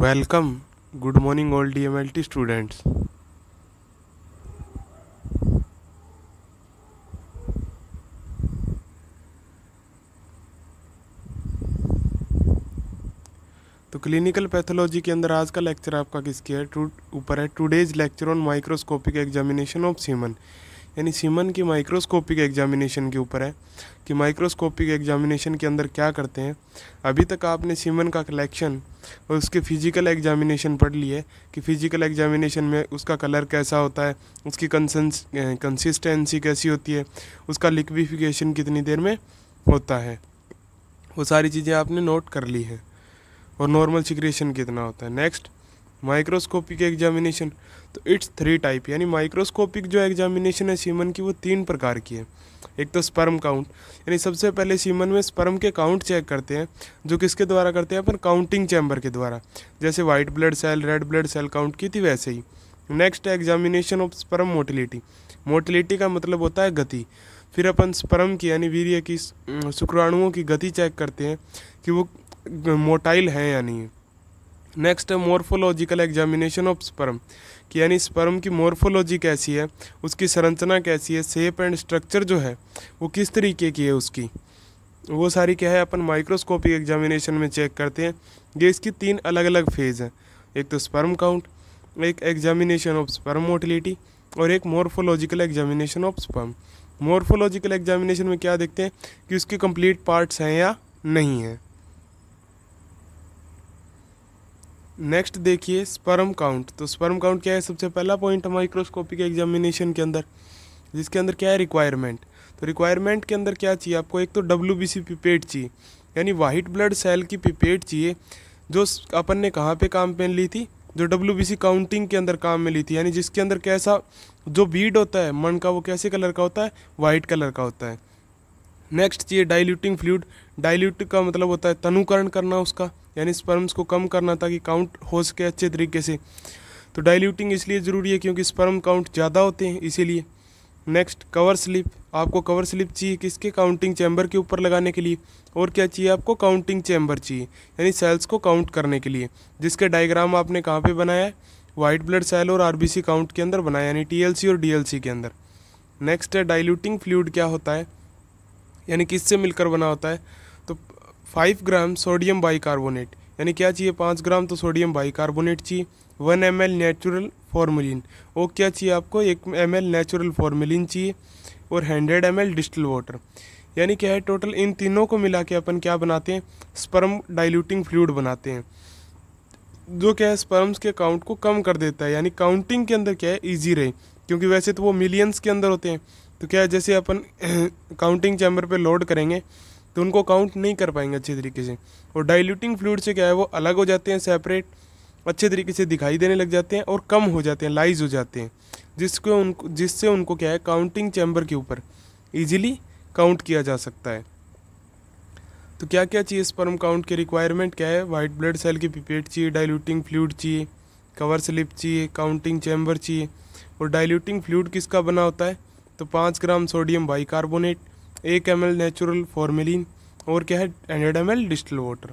welcome good morning all D M L T students तो clinical pathology के अंदर आज का लेक्चर आपका किसके है टू ऊपर है today's lecture on microscopic examination of semen यानी सीमन की माइक्रोस्कोपिक एग्जामिनेशन के ऊपर है कि माइक्रोस्कोपिक एग्जामिनेशन के अंदर क्या करते हैं अभी तक आपने सीमन का कलेक्शन और उसके फिज़िकल एग्जामिनेशन पढ़ लिए कि फ़िज़िकल एग्जामिनेशन में उसका कलर कैसा होता है उसकी कंसंस कंसिस्टेंसी कैसी होती है उसका लिक्विफिकेशन कितनी देर में होता है वो सारी चीज़ें आपने नोट कर ली हैं और नॉर्मल सिक्रेशन कितना होता है नेक्स्ट माइक्रोस्कोपिक एग्जामिनेशन तो इट्स थ्री टाइप यानी माइक्रोस्कोपिक जो एग्जामिनेशन है सीमन की वो तीन प्रकार की है एक तो स्पर्म काउंट यानी सबसे पहले सीमन में स्पर्म के काउंट चेक करते हैं जो किसके द्वारा करते हैं अपन काउंटिंग चैम्बर के द्वारा जैसे white blood cell red blood cell count की थी वैसे ही next examination of sperm motility motility का मतलब होता है गति फिर अपन स्पर्म की यानी वीर्य की शुक्राणुओं की गति चेक करते हैं कि वो मोटाइल हैं या नहीं नेक्स्ट है मोर्फोलॉजिकल एग्जामिनेशन ऑफ स्पर्म कि यानी स्पर्म की मोर्फोलॉजी कैसी है उसकी संरचना कैसी है सेप एंड स्ट्रक्चर जो है वो किस तरीके की है उसकी वो सारी क्या है अपन माइक्रोस्कोपिक एग्जामिनेशन में चेक करते हैं ये इसकी तीन अलग अलग फेज़ हैं एक तो स्पर्म काउंट एक एग्जामिनेशन ऑफ स्पर्म मोटिलिटी और एक morphological examination of sperm morphological examination में क्या देखते हैं कि उसके कंप्लीट पार्ट्स हैं या नहीं हैं नेक्स्ट देखिए स्पर्म काउंट तो स्पर्म काउंट क्या है सबसे पहला पॉइंट माइक्रोस्कोपिक एग्जामिनेशन के अंदर जिसके अंदर क्या है रिक्वायरमेंट तो रिक्वायरमेंट के अंदर क्या चाहिए आपको एक तो डब्ल्यू बी सी पिपेट चाहिए यानी वाइट ब्लड सेल की पिपेट चाहिए जो अपन ने कहाँ पे काम पहन ली थी जो डब्ल्यू बी सी काउंटिंग के अंदर काम में ली थी यानी जिसके अंदर कैसा जो बीड होता है मन का वो कैसे कलर का होता है वाइट कलर का होता है नेक्स्ट चाहिए डाइल्यूटिंग फ्लूड डाइल्यूट का मतलब होता है तनुकरण करना उसका यानी स्पर्म्स को कम करना ताकि काउंट हो सके अच्छे तरीके से तो डाइल्यूटिंग इसलिए ज़रूरी है क्योंकि स्पर्म काउंट ज़्यादा होते हैं इसीलिए नेक्स्ट कवर स्लिप आपको कवर स्लिप चाहिए किसके काउंटिंग चैम्बर के ऊपर लगाने के लिए और क्या चाहिए आपको काउंटिंग चैम्बर चाहिए यानी सेल्स को काउंट करने के लिए जिसके डायग्राम आपने कहाँ पे बनाया है वाइट ब्लड सेल और आर काउंट के अंदर बनाया यानी टी और डी के अंदर नेक्स्ट है डाइल्यूटिंग फ्लूड क्या होता है यानी किससे मिलकर बना होता है फाइव ग्राम सोडियम बाइकार्बोनेट यानी क्या चाहिए पाँच ग्राम तो सोडियम बाइकार्बोनेट चाहिए one M L natural formalin वो क्या चाहिए आपको एक एम एल नेचुरल फॉर्मोलिन चाहिए और hundred M L distilled water यानी क्या है टोटल इन तीनों को मिला के अपन क्या बनाते हैं स्पर्म डाइल्यूटिंग फ्लूड बनाते हैं जो क्या है स्पर्म्स के काउंट को कम कर देता है यानी काउंटिंग के अंदर क्या है ईजी रहे क्योंकि वैसे तो वो मिलियंस के अंदर होते हैं तो क्या है जैसे अपन काउंटिंग चैम्बर पर लोड करेंगे तो उनको काउंट नहीं कर पाएंगे अच्छे तरीके से और डाइल्यूटिंग फ्लूड से क्या है वो अलग हो जाते हैं सेपरेट अच्छे तरीके से दिखाई देने लग जाते हैं और कम हो जाते हैं लाइज हो जाते हैं जिसको उनको जिससे उनको क्या है काउंटिंग चैम्बर के ऊपर ईजिली काउंट किया जा सकता है तो क्या क्या चाहिए स्पर्म काउंट के रिक्वायरमेंट क्या है वाइट ब्लड सेल की पिपेट चाहिए डाइल्यूटिंग फ्लूड चाहिए कवर स्लिप चाहिए काउंटिंग चैम्बर चाहिए और डाइल्यूटिंग फ्लूड किसका बना होता है तो पाँच ग्राम सोडियम बाइकार्बोनेट एक एम एल नेचुरल फॉर्मेलिन और क्या है hundred M L digital water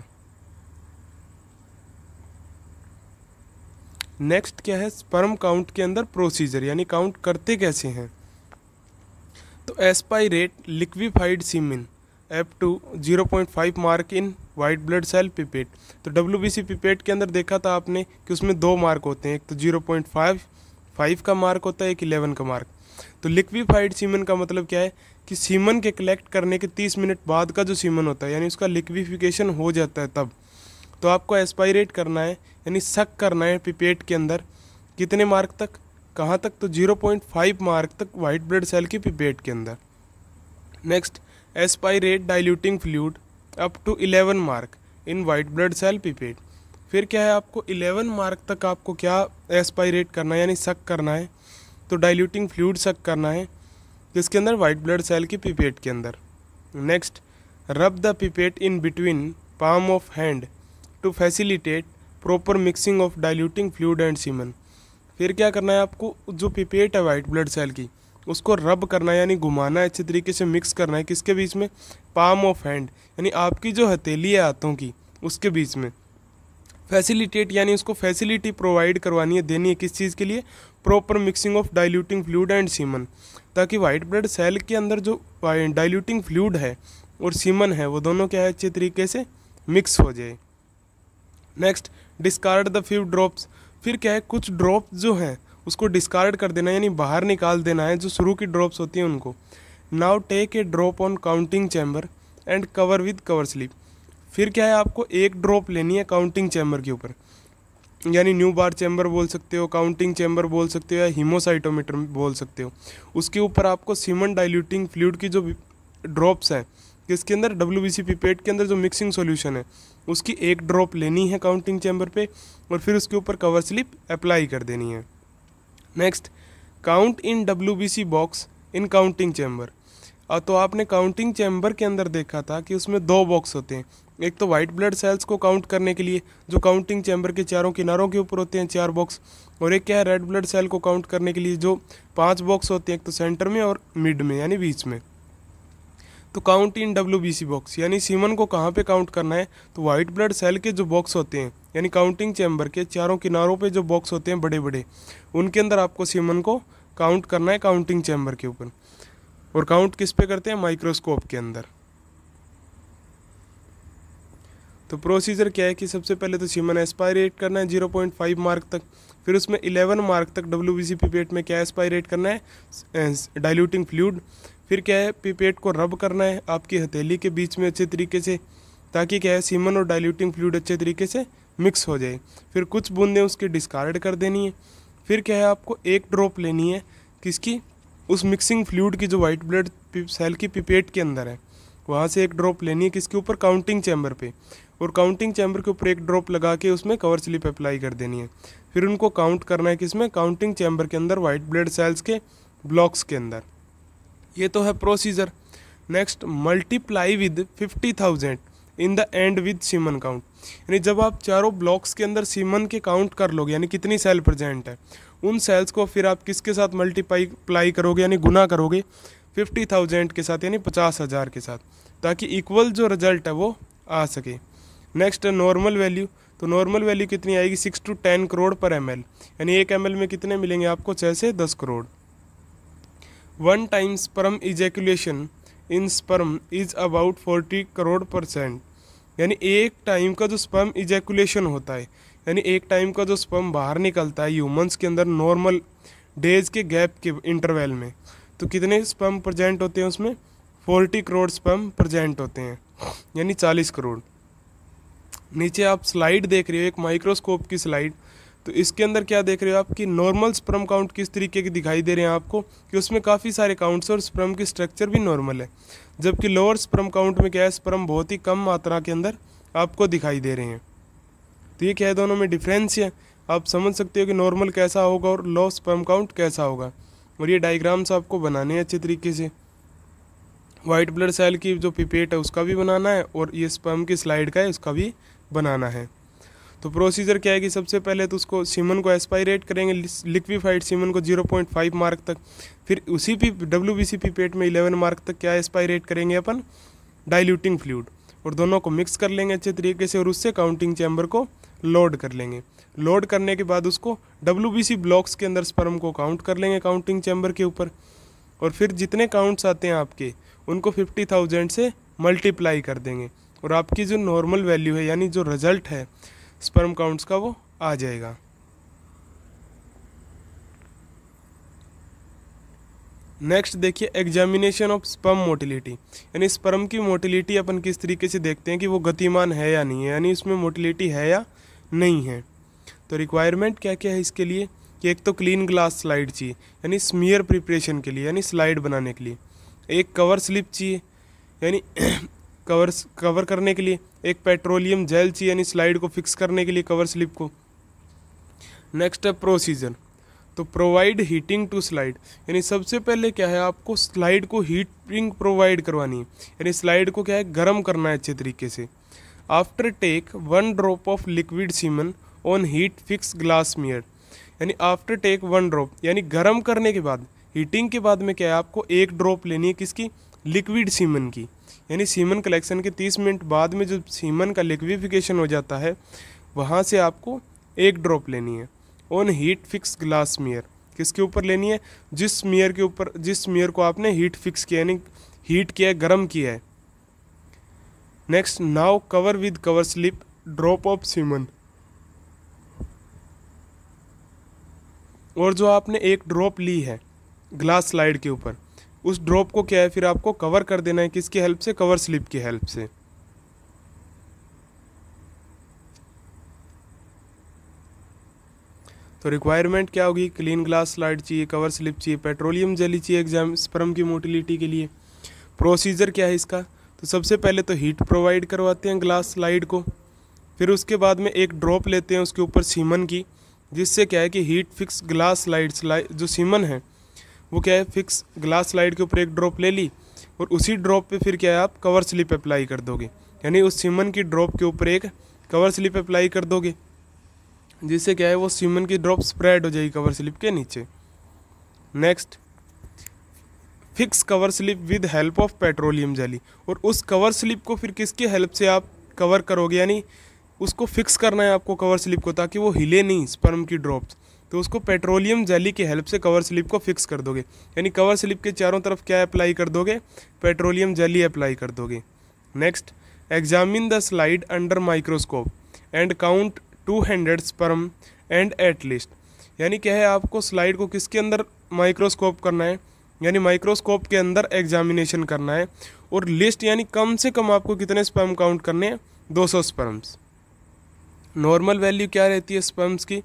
next क्या है स्पर्म काउंट के अंदर प्रोसीजर यानी काउंट करते कैसे हैं तो aspirate liquefied semen up to zero point five mark in white blood cell pipette तो डब्ल्यू बी सी पिपेट के अंदर देखा था आपने कि उसमें दो मार्क होते हैं एक तो जीरो पॉइंट फाइव फाइव का मार्क होता है एक इलेवन का मार्क तो लिक्विफाइड सीमन का मतलब क्या है कि सीमन के कलेक्ट करने के तीस मिनट बाद का जो सीमन होता है यानी उसका लिक्विफिकेशन हो जाता है तब तो आपको एस्पायरेट करना है यानी सक करना है पिपेट के अंदर कितने मार्क तक कहाँ तक तो 0.5 मार्क तक वाइट ब्लड सेल की पिपेट के अंदर next aspirate diluting fluid up to 11 mark in white blood cell pipette फिर क्या है आपको 11 मार्क तक आपको क्या एस्पायरेट करना है यानी सक करना है तो डाइल्यूटिंग फ्लूड सक करना है जिसके अंदर वाइट ब्लड सेल की पिपेट के अंदर next rub the pipette in between palm of hand to facilitate proper mixing of diluting fluid and semen फिर क्या करना है आपको जो पिपेट है वाइट ब्लड सेल की उसको रब करना है यानी घुमाना है अच्छे तरीके से मिक्स करना है किसके बीच में पाम ऑफ हैंड यानी आपकी जो हथेली है हाथों की उसके बीच में फैसिलिटेट यानी उसको फैसिलिटी प्रोवाइड करवानी है देनी है किस चीज़ के लिए proper mixing of diluting fluid and semen ताकि वाइट ब्लड सेल के अंदर जो डाइल्यूटिंग फ्लूड है और सीमन है वो दोनों क्या है अच्छे तरीके से मिक्स हो जाए next discard the few drops फिर क्या है कुछ ड्रॉप जो हैं उसको डिस्कार्ड कर देना यानी बाहर निकाल देना है जो शुरू की ड्रॉप्स होती हैं उनको now take a drop on counting chamber and cover with cover slip फिर क्या है आपको एक ड्रॉप लेनी है काउंटिंग चैम्बर के ऊपर यानी न्यू बार चैम्बर बोल सकते हो काउंटिंग चैम्बर बोल सकते हो या हीमोसाइटोमीटर बोल सकते हो उसके ऊपर आपको सीमन डाइल्यूटिंग फ्लूड की जो ड्रॉप्स हैं जिसके अंदर डब्ल्यू बी सी पीपेट के अंदर जो मिक्सिंग सोल्यूशन है उसकी एक ड्रॉप लेनी है काउंटिंग चैम्बर पे और फिर उसके ऊपर कवर स्लिप अप्लाई कर देनी है next count in W B C box in counting chamber तो आपने काउंटिंग चैम्बर के अंदर देखा था कि उसमें दो बॉक्स होते हैं एक तो वाइट ब्लड सेल्स को काउंट करने के लिए जो काउंटिंग चैम्बर के चारों किनारों के ऊपर होते हैं चार बॉक्स और एक क्या है रेड ब्लड सेल को काउंट करने के लिए जो पाँच बॉक्स होते हैं एक तो सेंटर में और मिड में यानी बीच में तो count in W B C box यानी सीमन को कहाँ पे काउंट करना है तो वाइट ब्लड सेल के जो बॉक्स होते हैं यानी काउंटिंग चैम्बर के चारों किनारों पे जो बॉक्स होते हैं बड़े बड़े उनके अंदर आपको सीमन को काउंट करना है काउंटिंग चैम्बर के ऊपर और काउंट किस पे करते हैं माइक्रोस्कोप के अंदर तो प्रोसीजर क्या है कि सबसे पहले तो सीमन ने करना है जीरो पॉइंट फाइव मार्क तक फिर उसमें इलेवन मार्क तक डब्ल्यू बी सी पीपेट में क्या एक्सपायरेट करना है डाइल्यूटिंग फ्लूड फिर क्या है पीपेट को रब करना है आपकी हथेली के बीच में अच्छे तरीके से ताकि क्या है सीमन और डाइल्यूटिंग फ्लूड अच्छे तरीके से मिक्स हो जाए फिर कुछ बूंदें उसकी डिस्कार्ड कर देनी है फिर क्या है आपको एक ड्रॉप लेनी है किसकी उस मिक्सिंग फ्लूड की जो वाइट ब्लड सेल की पिपेट के अंदर है वहाँ से एक ड्रॉप लेनी है किसके ऊपर काउंटिंग चैम्बर पे और काउंटिंग चैम्बर के ऊपर एक ड्रॉप लगा के उसमें कवर स्लिप अप्लाई कर देनी है फिर उनको काउंट करना है किसमें काउंटिंग चैम्बर के अंदर वाइट ब्लड सेल्स के ब्लॉक्स के अंदर ये तो है procedure next multiply with fifty thousand in the end with semen count यानी जब आप चारों ब्लॉक्स के अंदर सीमन के काउंट कर लोगे यानी कितनी सेल प्रेजेंट है उन सेल्स को फिर आप किसके साथ मल्टीप्लाई अप्लाई करोगे यानी गुना करोगे फिफ्टी थाउजेंड के साथ यानी पचास हज़ार के साथ ताकि इक्वल जो रिजल्ट है वो आ सके नेक्स्ट नॉर्मल वैल्यू तो नॉर्मल वैल्यू कितनी आएगी सिक्स टू टेन करोड़ पर एम एल यानी एक एम एल में कितने मिलेंगे आपको छः से दस crore one time sperm ejaculation in sperm is about forty crore percent यानी एक टाइम का जो स्पर्म इजेकुलेशन होता है यानी एक टाइम का जो स्पर्म बाहर निकलता है ह्यूमन्स के अंदर नॉर्मल डेज के गैप के इंटरवेल में तो कितने स्पर्म प्रजेंट होते हैं उसमें फोर्टी करोड़ स्पर्म प्रजेंट होते हैं यानी चालीस करोड़ नीचे आप स्लाइड देख रहे हो एक माइक्रोस्कोप की स्लाइड तो इसके अंदर क्या देख रहे हो आप कि नॉर्मल स्प्रम काउंट किस तरीके की दिखाई दे रहे हैं आपको कि उसमें काफ़ी सारे काउंट्स और स्प्रम की स्ट्रक्चर भी नॉर्मल है जबकि लोअर स्प्रम काउंट में क्या है स्प्रम बहुत ही कम मात्रा के अंदर आपको दिखाई दे रहे हैं तो ये क्या है दोनों में डिफरेंस है आप समझ सकते हो कि नॉर्मल कैसा होगा और लो स्पर्म काउंट कैसा होगा और ये डायग्राम्स आपको बनाने हैं अच्छे तरीके से वाइट ब्लड सेल की जो पिपेट है उसका भी बनाना है और ये स्पर्म की स्लाइड का है उसका भी बनाना है तो प्रोसीजर क्या है कि सबसे पहले तो उसको सीमन को एस्पायरेट करेंगे लिक्विफाइड सीमन को 0.5 मार्क तक फिर उसी भी W B C pipette में 11 मार्क तक क्या एस्पायरेट करेंगे अपन डाइल्यूटिंग फ्लूड और दोनों को मिक्स कर लेंगे अच्छे तरीके से और उससे काउंटिंग चैम्बर को लोड कर लेंगे लोड करने के बाद उसको डब्ल्यू ब्लॉक्स के अंदर स्पर्म को काउंट कर लेंगे काउंटिंग चैम्बर के ऊपर और फिर जितने काउंट्स आते हैं आपके उनको फिफ्टी थाउजेंड से मल्टीप्लाई कर देंगे और आपकी जो नॉर्मल वैल्यू है यानी जो रिज़ल्ट है स्पर्म काउंट्स का वो आ जाएगा नेक्स्ट देखिए एग्जामिनेशन ऑफ स्पर्म मोटिलिटी यानी स्पर्म की मोटिलिटी अपन किस तरीके से देखते हैं कि वो गतिमान है या नहीं है यानी उसमें मोटिलिटी है या नहीं है तो रिक्वायरमेंट क्या क्या है इसके लिए कि एक तो क्लीन ग्लास स्लाइड चाहिए यानी स्मीयर प्रिपरेशन के लिए यानी स्लाइड बनाने के लिए एक कवर स्लिप चाहिए यानी कवर्स कवर करने के लिए एक पेट्रोलियम जेल चाहिए यानी स्लाइड को फिक्स करने के लिए कवर स्लिप को नेक्स्ट है प्रोसीजर तो प्रोवाइड हीटिंग टू स्लाइड यानी सबसे पहले क्या है आपको स्लाइड को हीटिंग प्रोवाइड करवानी है यानी स्लाइड को क्या है गर्म करना है अच्छे तरीके से after take one drop of liquid semen on heat fix glass smear यानी आफ्टर टेक वन ड्रॉप यानी गर्म करने के बाद हीटिंग के बाद में क्या है आपको एक ड्रॉप लेनी है किसकी लिक्विड सीमन की यानी सीमन कलेक्शन के तीस मिनट बाद में जो सीमन का लिक्विफिकेशन हो जाता है वहाँ से आपको एक ड्रॉप लेनी है on heat fix glass smear किसके ऊपर लेनी है जिस मियर के ऊपर जिस मियर को आपने हीट फिक्स किया यानी हीट किया है गर्म किया है next now cover with cover slip drop of semen और जो आपने एक ड्रॉप ली है ग्लास स्लाइड के ऊपर उस ड्रॉप को क्या है फिर आपको कवर कर देना है किसकी हेल्प से कवर स्लिप की हेल्प से तो रिक्वायरमेंट क्या होगी क्लीन ग्लास स्लाइड चाहिए कवर स्लिप चाहिए पेट्रोलियम जली चाहिए एग्जाम स्पर्म की मोटिलिटी के लिए प्रोसीजर क्या है इसका तो सबसे पहले तो हीट प्रोवाइड करवाते हैं ग्लास स्लाइड को फिर उसके बाद में एक ड्रॉप लेते हैं उसके ऊपर सीमन की जिससे क्या है कि heat fix glass slide slide जो सीमन है वो क्या है फिक्स ग्लास स्लाइड के ऊपर एक ड्रॉप ले ली और उसी ड्रॉप पे फिर क्या है आप कवर स्लिप अप्लाई कर दोगे यानी उस सीमन की ड्रॉप के ऊपर एक कवर स्लिप अप्लाई कर दोगे जिससे क्या है वो सीमन की ड्रॉप स्प्रेड हो जाएगी कवर स्लिप के नीचे next fix cover slip with help of petroleum jelly और उस कवर स्लिप को फिर किसकी हेल्प से आप कवर करोगे यानी उसको फिक्स करना है आपको कवर स्लिप को ताकि वो हिले नहीं स्पर्म की ड्रॉप्स तो उसको पेट्रोलियम जेली की हेल्प से कवर स्लिप को फिक्स कर दोगे यानी कवर स्लिप के चारों तरफ क्या अप्लाई कर दोगे पेट्रोलियम जेली अप्लाई कर दोगे next examine the slide under microscope and count two hundred sperm and at least यानी क्या है आपको स्लाइड को किसके अंदर माइक्रोस्कोप करना है यानी माइक्रोस्कोप के अंदर एग्जामिनेशन करना है और लिस्ट यानी कम से कम आपको कितने स्पर्म काउंट करने हैं 200 स्पर्म्स नॉर्मल वैल्यू क्या रहती है स्पर्म्स की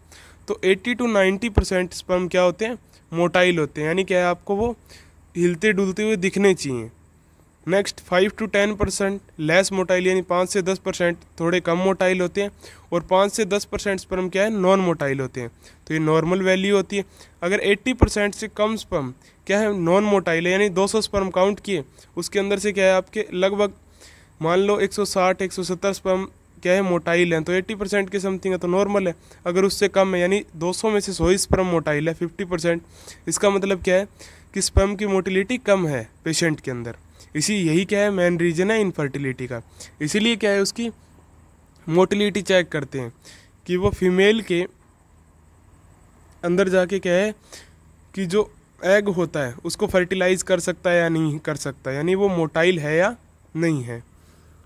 तो 80 टू 90 परसेंट स्पर्म क्या होते हैं मोटाइल होते हैं यानी क्या है आपको वो हिलते डुलते हुए दिखने चाहिए next five to ten percent less motile यानी पाँच से दस परसेंट थोड़े कम मोटाइल होते हैं और पाँच से दस परसेंट स्पर्म क्या है नॉन मोटाइल होते हैं तो ये नॉर्मल वैल्यू होती है अगर एट्टी परसेंट से कम स्पर्म क्या है नॉन मोटाइल है यानी दो सौ स्पर्म काउंट किए उसके अंदर से क्या है आपके लगभग मान लो एक सौ साठ एक सौ सत्तर स्पर्म क्या है मोटाइल तो है तो 80 परसेंट के समथिंग है तो नॉर्मल है अगर उससे कम है यानी 200 में से सौ ही स्पर्म मोटाइल है 50 परसेंट इसका मतलब क्या है कि स्पर्म की मोटिलिटी कम है पेशेंट के अंदर इसी यही क्या है मेन रीजन है इनफर्टिलिटी का इसीलिए क्या है उसकी मोटिलिटी चेक करते हैं कि वो फीमेल के अंदर जाके क्या है कि जो एग होता है उसको फर्टिलाइज़ कर सकता है या नहीं कर सकता यानी वो मोटाइल है या नहीं है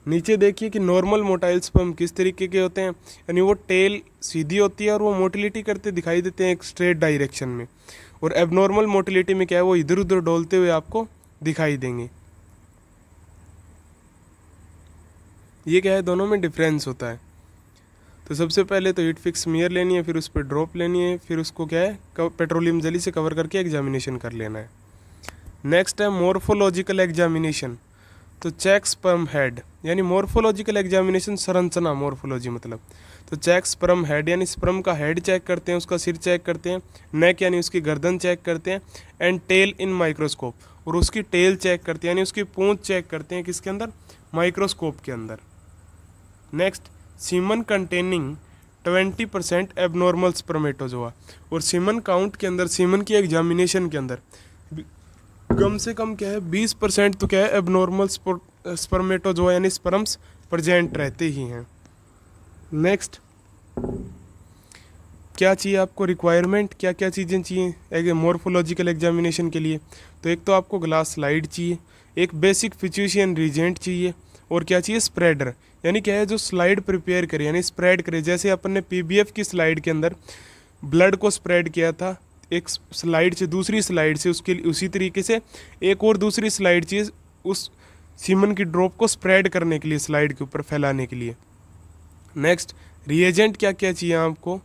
नीचे देखिए कि नॉर्मल मोटाइल्स पम्प किस तरीके के होते हैं यानी वो टेल सीधी होती है और वो मोटिलिटी करते दिखाई देते हैं एक स्ट्रेट डायरेक्शन में और एबनॉर्मल मोटिलिटी में क्या है वो इधर उधर डोलते हुए आपको दिखाई देंगे ये क्या है दोनों में डिफरेंस होता है तो सबसे पहले तो हीट फिक्स मियर लेनी है फिर उस पर ड्रॉप लेनी है फिर उसको क्या है पेट्रोलियम जली से कवर करके एग्जामिनेशन कर लेना है नेक्स्ट है morphological examination to check sperm head यानी मोर्फोलॉजिकल एग्जामिनेशन संरचना मोर्फोलॉजी मतलब तो चेक स्प्रम हेड यानी स्प्रम का हेड चेक करते हैं उसका सिर चेक करते हैं नेक यानी उसकी गर्दन चेक करते हैं एंड टेल इन माइक्रोस्कोप और उसकी टेल चेक करते हैं यानी उसकी पूंछ चेक करते हैं किसके अंदर माइक्रोस्कोप के अंदर next semen containing twenty percent abnormal spermatozoa और सीमन काउंट के अंदर सीमन की एग्जामिनेशन के अंदर कम से कम क्या है बीस परसेंट तो क्या है एबनॉर्मल स्पर्मेटो जो यानी स्पर्म्स प्रजेंट रहते ही हैं नेक्स्ट क्या चाहिए आपको रिक्वायरमेंट क्या क्या चीज़ें चाहिए एक मोर्फोलॉजिकल एग्जामिनेशन के लिए तो एक तो आपको ग्लास स्लाइड चाहिए एक बेसिक फिचुशियन रिजेंट चाहिए और क्या चाहिए स्प्रेडर यानी क्या है जो स्लाइड प्रिपेयर करे यानी स्प्रेड करे जैसे अपन ने पी की स्लाइड के अंदर ब्लड को स्प्रेड किया था एक स्लाइड से दूसरी स्लाइड से उसके उसी तरीके से एक और दूसरी स्लाइड चाहिए उस सीमन की ड्रॉप को स्प्रेड करने के लिए स्लाइड के ऊपर फैलाने के लिए नेक्स्ट रिएजेंट क्या क्या चाहिए आपको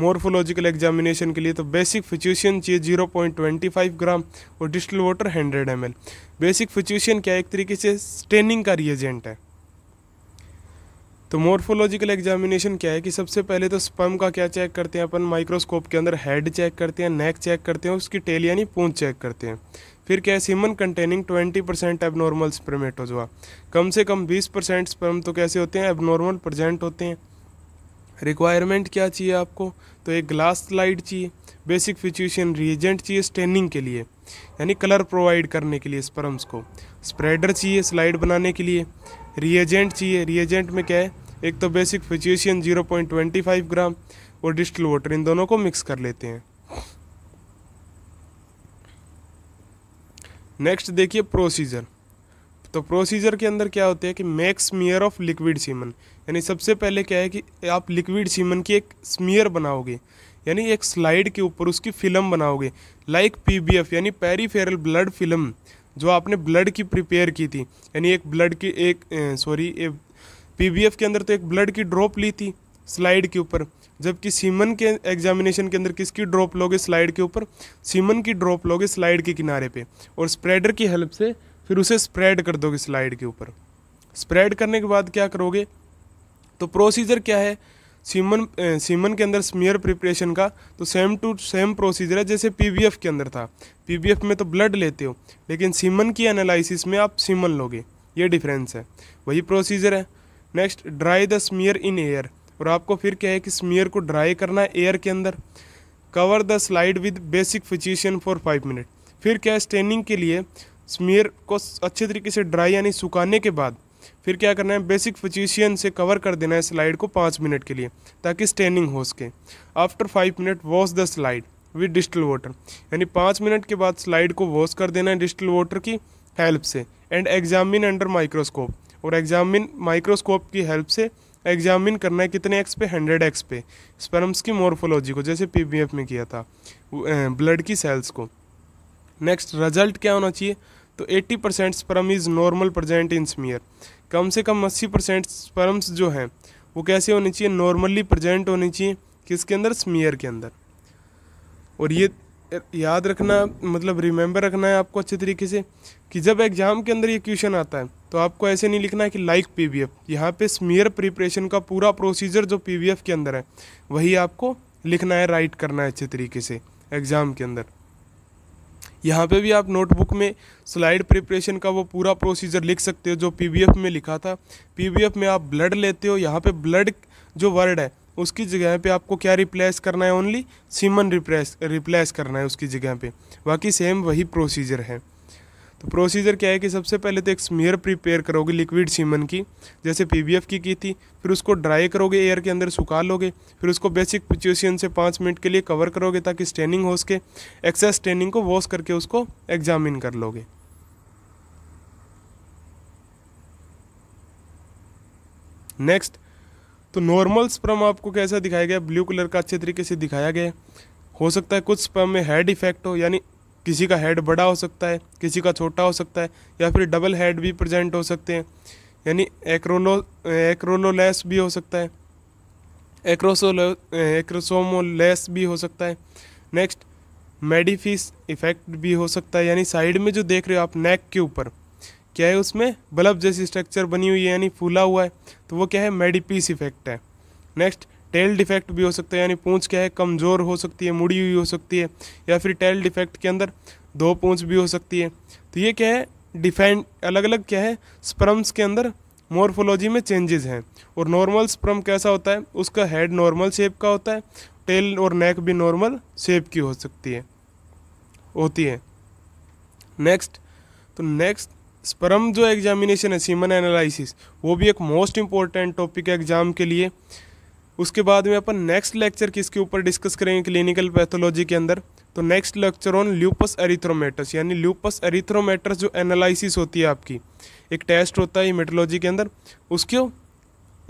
मोर्फोलॉजिकल एग्जामिनेशन के लिए तो बेसिक फिच्यूशन चाहिए zero point twenty five gram और distilled water hundred m basic fixation क्या एक तरीके से स्टेनिंग का रिएजेंट है तो मोर्फोलॉजिकल एग्जामिनेशन क्या है कि सबसे पहले तो स्पर्म का क्या चेक करते हैं अपन माइक्रोस्कोप के अंदर हेड चेक करते हैं नेक चेक करते हैं उसकी टेल यानी पूंछ चेक करते हैं फिर क्या है semen containing 20 percent abnormal spermatozoa कम से कम 20 परसेंट स्पर्म तो कैसे होते हैं एबनॉर्मल प्रजेंट होते हैं रिक्वायरमेंट क्या चाहिए आपको तो एक ग्लास स्लाइड चाहिए बेसिक फिचुएशन रिएजेंट चाहिए स्टेनिंग के लिए यानी कलर प्रोवाइड करने के लिए स्पर्म्स को स्प्रेडर चाहिए स्लाइड बनाने के लिए रिएजेंट चाहिए रिएजेंट में क्या है एक तो basic fixation zero point twenty five gram और डिस्टल वाटर इन दोनों को मिक्स कर लेते हैं नेक्स्ट देखिए प्रोसीजर तो प्रोसीजर के अंदर क्या होता है कि makes smear of liquid semen यानी सबसे पहले क्या है कि आप लिक्विड सीमन की एक स्मीयर बनाओगे यानी एक स्लाइड के ऊपर उसकी फिल्म बनाओगे लाइक पीबीएफ यानी पेरीफेरल ब्लड फिल्म जो आपने ब्लड की प्रिपेयर की थी यानी एक ब्लड की एक सॉरी पीबीएफ के अंदर तो एक ब्लड की ड्रॉप ली थी स्लाइड के ऊपर जबकि सीमन के एग्जामिनेशन के अंदर किसकी ड्रॉप लोगे स्लाइड के ऊपर सीमन की ड्रॉप लोगे स्लाइड के किनारे पे और स्प्रेडर की हेल्प से फिर उसे स्प्रेड कर दोगे स्लाइड के ऊपर स्प्रेड करने के बाद क्या करोगे तो प्रोसीजर क्या है सीमन सीमन के अंदर स्मियर प्रिपरेशन का तो सेम टू सेम प्रोसीजर है जैसे पीबीएफ के अंदर था पीबीएफ में तो ब्लड लेते हो लेकिन सीमन की एनालिसिस में आप सीमन लोगे ये डिफरेंस है वही प्रोसीजर है next dry the smear in air और आपको फिर क्या है कि स्मीयर को ड्राई करना है एयर के अंदर cover the slide with basic fixation for five minute फिर क्या है स्टेनिंग के लिए स्मीयर को अच्छे तरीके से ड्राई यानी सुखाने के बाद फिर क्या करना है बेसिक फिजिशियन से कवर कर देना है स्लाइड को पाँच मिनट के लिए ताकि स्टेनिंग हो सके after five minute wash the slide with distilled water यानी पाँच मिनट के बाद स्लाइड को वॉश कर देना है डिस्टल वाटर की हेल्प से एंड एग्जामिन अंडर माइक्रोस्कोप और एग्जामिन माइक्रोस्कोप की हेल्प से एग्जामिन करना है कितने एक्स पे हंड्रेड एक्स पे स्पर्म्स की मोर्फोलॉजी को जैसे पी में किया था ब्लड की सेल्स को नेक्स्ट रिजल्ट क्या होना चाहिए तो 80 percent sperm is normal present in smear कम से कम 80 परसेंट स्पर्म्स जो हैं वो कैसे होने चाहिए नॉर्मली प्रजेंट होने चाहिए किसके अंदर स्मियर के अंदर और ये याद रखना मतलब रिमेंबर रखना है आपको अच्छे तरीके से कि जब एग्ज़ाम के अंदर ये क्वेश्चन आता है तो आपको ऐसे नहीं लिखना है कि लाइक पी वी एफ यहाँ पर स्मियर प्रिपरेशन का पूरा प्रोसीजर जो पी वी एफ के अंदर है वही आपको लिखना है राइट करना है अच्छे तरीके से एग्ज़ाम के अंदर यहाँ पे भी आप नोटबुक में स्लाइड प्रिपरेशन का वो पूरा प्रोसीजर लिख सकते हो जो पीबीएफ में लिखा था पीबीएफ में आप ब्लड लेते हो यहाँ पे ब्लड जो वर्ड है उसकी जगह पे आपको क्या रिप्लेस करना है ओनली सीमन रिप्लेस रिप्लेस करना है उसकी जगह पे बाकी सेम वही प्रोसीजर है तो प्रोसीजर क्या है कि सबसे पहले तो एक स्मीयर प्रिपेयर करोगे लिक्विड सीमन की जैसे पीबीएफ की की थी फिर उसको ड्राई करोगे एयर के अंदर सुखा लोगे फिर उसको बेसिक पिचूशियन से पाँच मिनट के लिए कवर करोगे ताकि स्टेनिंग हो सके एक्सेस स्टेनिंग को वॉश करके उसको एग्जामिन कर लोगे नेक्स्ट तो नॉर्मल स्प्रम आपको कैसा दिखाया गया ब्लू कलर का अच्छे तरीके से दिखाया गया हो सकता है कुछ स्पर्म में हेड इफेक्ट हो यानी किसी का हेड बड़ा हो सकता है किसी का छोटा हो सकता है या फिर डबल हेड भी प्रजेंट हो सकते हैं यानी एक्रोनो एक्रोनोलेस भी हो सकता है एक्रोसोलो एक्रोसोमोलेस भी हो सकता है नेक्स्ट मेडिफिस इफेक्ट भी हो सकता है यानी साइड में जो देख रहे हो आप नेक के ऊपर क्या है उसमें बल्ब जैसी स्ट्रक्चर बनी हुई है यानी फूला हुआ है तो वो क्या है मेडिपीस इफेक्ट है नेक्स्ट टेल डिफेक्ट भी हो सकता है यानी पूंछ क्या है कमज़ोर हो सकती है मुड़ी हुई हो सकती है या फिर टेल डिफेक्ट के अंदर दो पूंछ भी हो सकती है तो ये क्या है डिफेंड अलग अलग क्या है स्प्रम्स के अंदर मोर्फोलॉजी में चेंजेस हैं और नॉर्मल स्प्रम कैसा होता है उसका हेड नॉर्मल शेप का होता है टेल और नेक भी नॉर्मल शेप की हो सकती है होती है नेक्स्ट तो नेक्स्ट स्परम जो एग्जामिनेशन है सीमन एनालिसिस वो भी एक मोस्ट इंपॉर्टेंट टॉपिक है एग्ज़ाम के लिए उसके बाद में अपन नेक्स्ट लेक्चर किसके ऊपर डिस्कस करेंगे क्लिनिकल पैथोलॉजी के अंदर तो next lecture on lupus erythematosus यानी ल्यूपस एरिथ्रोमेटस जो एनालिसिस होती है आपकी एक टेस्ट होता है मेटोलॉजी के अंदर उसको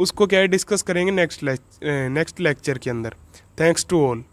उसको क्या डिस्कस करेंगे नेक्स्ट नेक्स्ट लेक्चर के अंदर थैंक्स टू ऑल